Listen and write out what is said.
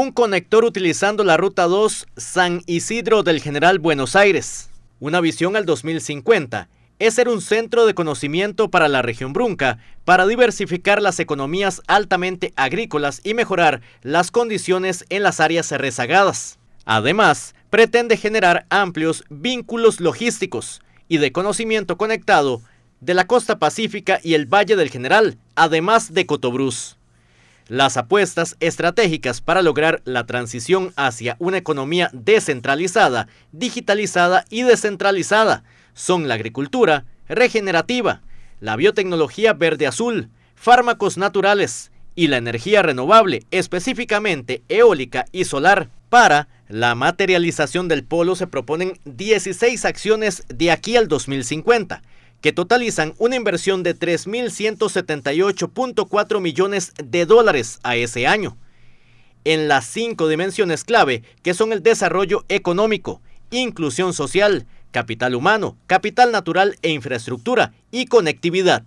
un conector utilizando la Ruta 2 San Isidro del General Buenos Aires. Una visión al 2050 es ser un centro de conocimiento para la región brunca, para diversificar las economías altamente agrícolas y mejorar las condiciones en las áreas rezagadas. Además, pretende generar amplios vínculos logísticos y de conocimiento conectado de la costa pacífica y el Valle del General, además de Cotobruz. Las apuestas estratégicas para lograr la transición hacia una economía descentralizada, digitalizada y descentralizada son la agricultura regenerativa, la biotecnología verde-azul, fármacos naturales y la energía renovable, específicamente eólica y solar. Para la materialización del polo se proponen 16 acciones de aquí al 2050 que totalizan una inversión de 3.178.4 millones de dólares a ese año, en las cinco dimensiones clave que son el desarrollo económico, inclusión social, capital humano, capital natural e infraestructura y conectividad.